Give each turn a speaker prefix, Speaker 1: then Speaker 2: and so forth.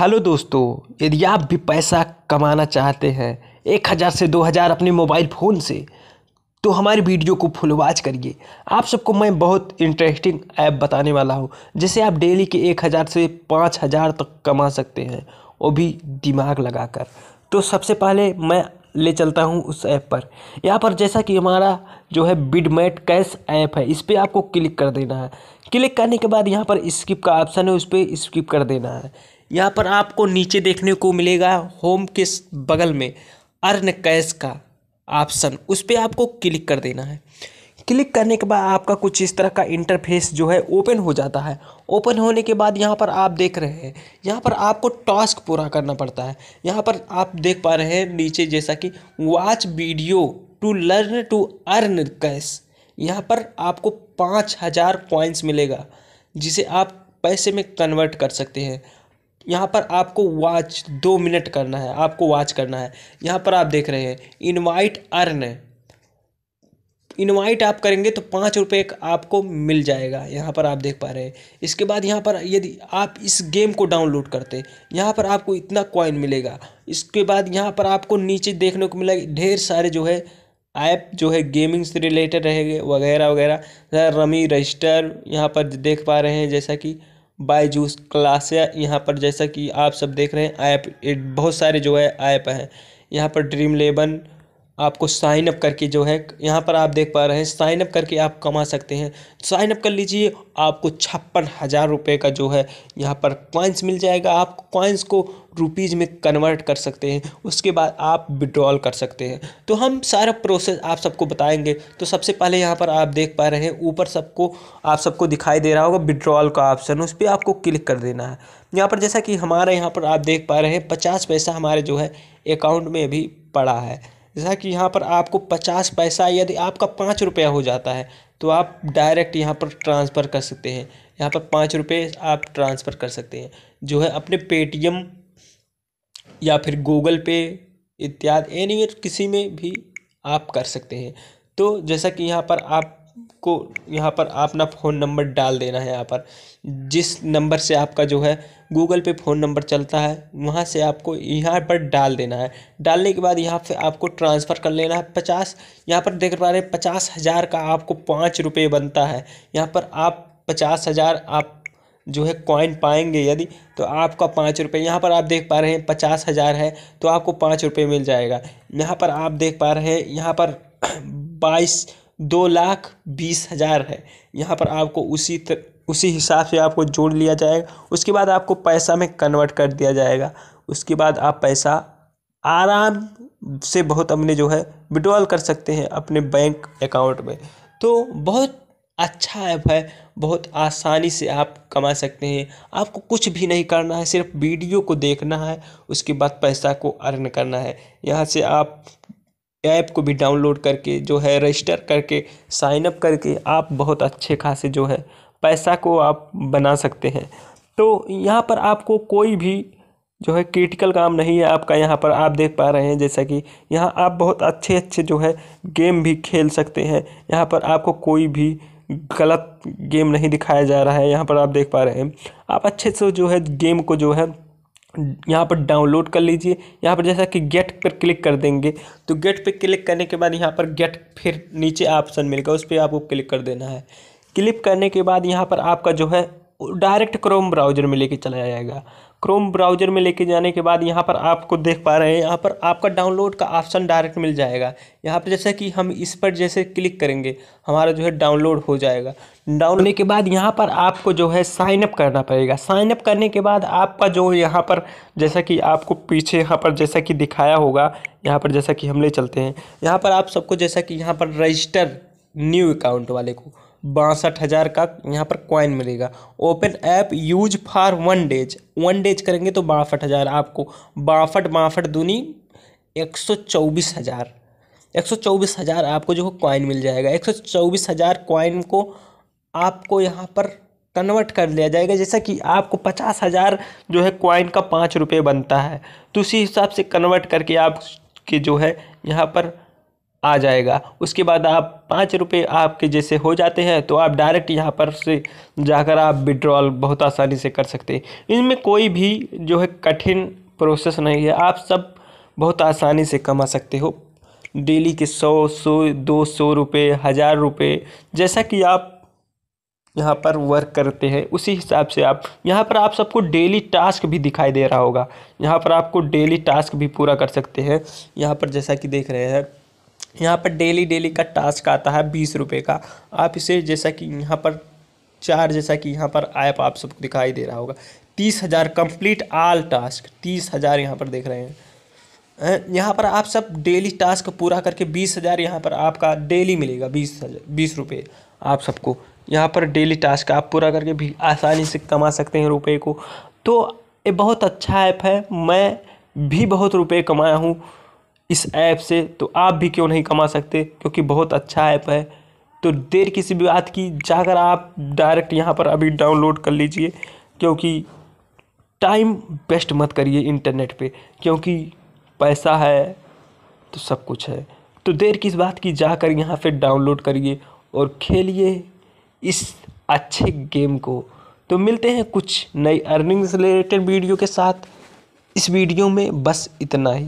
Speaker 1: hello दोस्तों यदि आप भी पैसा कमाना चाहते हैं एक हज़ार से दो हज़ार अपने मोबाइल फ़ोन से तो हमारी वीडियो को फुल वॉच करिए आप सबको मैं बहुत इंटरेस्टिंग ऐप बताने वाला हूँ जिसे आप डेली के एक हज़ार से पाँच हज़ार तक कमा सकते हैं वो भी दिमाग लगाकर तो सबसे पहले मैं ले चलता हूँ उस ऐप पर यहाँ पर जैसा कि हमारा जो है बिडमेट कैश ऐप है इस पर आपको क्लिक कर देना है क्लिक करने के बाद यहाँ पर स्किप का ऑप्शन है उस पर स्किप कर देना है यहाँ पर आपको नीचे देखने को मिलेगा होम के बगल में अर्न कैश का ऑप्शन उस पर आपको क्लिक कर देना है क्लिक करने के बाद आपका कुछ इस तरह का इंटरफेस जो है ओपन हो जाता है ओपन होने के बाद यहाँ पर आप देख रहे हैं यहाँ पर आपको टास्क पूरा करना पड़ता है यहाँ पर आप देख पा रहे हैं नीचे जैसा कि watch video to learn to earn cash यहाँ पर आपको पाँच हज़ार पॉइंट्स मिलेगा जिसे आप पैसे में कन्वर्ट कर सकते हैं यहाँ पर आपको वॉच दो मिनट करना है आपको वॉच करना है यहाँ पर आप देख रहे हैं इनवाइट अर्न इनवाइट आप करेंगे तो पाँच रुपये आपको मिल जाएगा यहाँ पर आप देख पा रहे हैं इसके बाद यहाँ पर यदि आप इस गेम को डाउनलोड करते यहाँ पर आपको इतना कॉइन मिलेगा इसके बाद यहाँ पर आपको नीचे देखने को मिलेगा ढेर सारे जो है ऐप जो है गेमिंग से रिलेटेड रहेंगे वगैरह वगैरह रमी रजिस्टर यहाँ पर देख पा रहे हैं जैसा कि बायजूस क्लासिया यहाँ पर जैसा कि आप सब देख रहे हैं ऐप बहुत सारे जो है ऐप हैं यहाँ पर ड्रीम इलेवन आपको साइन अप करके जो है यहाँ पर आप देख पा रहे हैं साइन अप करके आप कमा सकते हैं साइन अप कर लीजिए आपको छप्पन हज़ार रुपये का जो है यहाँ पर कॉइन्स मिल जाएगा आप कॉइन्स को रुपीज़ में कन्वर्ट कर सकते हैं उसके बाद आप विड्रॉल कर सकते हैं तो हम सारा प्रोसेस आप सबको बताएंगे तो सबसे पहले यहाँ पर आप देख पा रहे हैं ऊपर सबको आप सबको दिखाई दे रहा होगा विड्रॉल का ऑप्शन उस पर आपको क्लिक कर देना है यहाँ पर जैसा कि हमारे यहाँ पर आप देख पा रहे हैं पचास पैसा हमारे जो है अकाउंट में अभी पड़ा है जैसा कि यहाँ पर आपको पचास पैसा यदि आपका पाँच रुपया हो जाता है तो आप डायरेक्ट यहाँ पर ट्रांसफ़र कर सकते हैं यहाँ पर पाँच रुपये आप ट्रांसफ़र कर सकते हैं जो है अपने पेटीएम या फिर गूगल पे इत्यादि एनी किसी में भी आप कर सकते हैं तो जैसा कि यहाँ पर आप को यहाँ पर अपना फ़ोन नंबर डाल देना है यहाँ पर जिस नंबर से आपका जो है गूगल पे फ़ोन नंबर चलता है वहाँ से आपको यहाँ पर डाल देना है डालने के बाद यहाँ पे आपको ट्रांसफ़र कर लेना है पचास यहाँ पर देख पा रहे हैं पचास हज़ार का आपको पाँच रुपये बनता है यहाँ पर आप पचास हज़ार आप जो है कॉइन पाएंगे यदि तो आपका पाँच रुपये यहाँ पर आप देख पा रहे हैं पचास हज़ार है तो आपको पाँच रुपये मिल जाएगा यहाँ पर आप देख पा रहे हैं यहाँ पर बाईस दो लाख बीस हज़ार है यहाँ पर आपको उसी तर, उसी हिसाब से आपको जोड़ लिया जाएगा उसके बाद आपको पैसा में कन्वर्ट कर दिया जाएगा उसके बाद आप पैसा आराम से बहुत अपने जो है विड्रॉल कर सकते हैं अपने बैंक अकाउंट में तो बहुत अच्छा ऐप है बहुत आसानी से आप कमा सकते हैं आपको कुछ भी नहीं करना है सिर्फ वीडियो को देखना है उसके बाद पैसा को अर्न करना है यहाँ से आप ऐप को भी डाउनलोड करके जो है रजिस्टर करके साइनअप करके आप बहुत अच्छे खासे जो है पैसा को आप बना सकते हैं तो यहाँ पर आपको कोई भी जो है क्रिटिकल काम नहीं है आपका यहाँ पर आप देख पा रहे हैं जैसा कि यहाँ आप बहुत अच्छे अच्छे जो है गेम भी खेल सकते हैं यहाँ पर आपको कोई भी गलत गेम नहीं दिखाया जा रहा है यहाँ पर आप देख पा रहे हैं आप अच्छे से जो है गेम को जो है यहाँ पर डाउनलोड कर लीजिए यहाँ पर जैसा कि गेट पर क्लिक कर देंगे तो गेट पर क्लिक करने के बाद यहाँ पर गेट फिर नीचे ऑप्शन मिलेगा उस पर आपको क्लिक कर देना है क्लिक करने के बाद यहाँ पर आपका जो है डायरेक्ट क्रोम ब्राउज़र में लेके चला जाएगा क्रोम ब्राउज़र में लेके जाने के बाद यहाँ पर आपको देख पा रहे हैं यहाँ पर आपका डाउनलोड का ऑप्शन डायरेक्ट मिल जाएगा यहाँ पर जैसे कि हम इस पर जैसे क्लिक करेंगे हमारा जो है डाउनलोड हो जाएगा डाउन होने के बाद यहाँ पर आपको जो है साइनअप करना पड़ेगा साइनअप करने के बाद आपका जो यहाँ पर जैसा कि आपको पीछे यहाँ पर जैसा कि दिखाया होगा यहाँ पर जैसा कि हम ले चलते हैं यहाँ पर आप सबको जैसा कि यहाँ पर रजिस्टर न्यू अकाउंट वाले को बासठ हज़ार का यहाँ पर कॉइन मिलेगा open app use for one days one days करेंगे तो बासठ हज़ार आपको बासठ बासठ दूनी एक सौ चौबीस हज़ार एक सौ चौबीस हज़ार आपको जो कॉइन मिल जाएगा एक सौ चौबीस हज़ार कॉइन को आपको यहाँ पर कन्वर्ट कर लिया जाएगा जैसा कि आपको पचास हज़ार जो है कॉइन का पाँच रुपये बनता है तो उसी हिसाब से कन्वर्ट करके आप के जो है यहाँ पर आ जाएगा उसके बाद आप पाँच रुपये आपके जैसे हो जाते हैं तो आप डायरेक्ट यहाँ पर से जाकर आप विड्रॉल बहुत आसानी से कर सकते हैं इनमें कोई भी जो है कठिन प्रोसेस नहीं है आप सब बहुत आसानी से कमा सकते हो डेली के सौ सौ दो सौ रुपये हज़ार रुपये जैसा कि आप यहाँ पर वर्क करते हैं उसी हिसाब से आप यहाँ पर आप सबको डेली टास्क भी दिखाई दे रहा होगा यहाँ पर आपको डेली टास्क भी पूरा कर सकते हैं यहाँ पर जैसा कि देख रहे हैं यहाँ पर डेली डेली का टास्क आता है बीस रुपये का आप इसे जैसा कि यहाँ पर चार जैसा कि यहाँ पर ऐप आप सबको दिखाई दे रहा होगा तीस हज़ार कम्प्लीट आल टास्क तीस हज़ार यहाँ पर देख रहे हैं यहाँ पर आप सब डेली टास्क पूरा करके बीस हज़ार यहाँ पर आपका डेली मिलेगा बीस हज़ार बीस रुपये आप सबको यहाँ पर डेली टास्क आप पूरा करके भी आसानी से कमा सकते हैं रुपये को तो ये बहुत अच्छा ऐप है मैं भी बहुत रुपये कमाया हूँ इस ऐप से तो आप भी क्यों नहीं कमा सकते क्योंकि बहुत अच्छा ऐप है तो देर किसी भी बात की जाकर आप डायरेक्ट यहाँ पर अभी डाउनलोड कर लीजिए क्योंकि टाइम वेस्ट मत करिए इंटरनेट पे क्योंकि पैसा है तो सब कुछ है तो देर किस बात की जाकर यहाँ पे डाउनलोड करिए और खेलिए इस अच्छे गेम को तो मिलते हैं कुछ नई अर्निंग्स रिलेटेड वीडियो के साथ इस वीडियो में बस इतना ही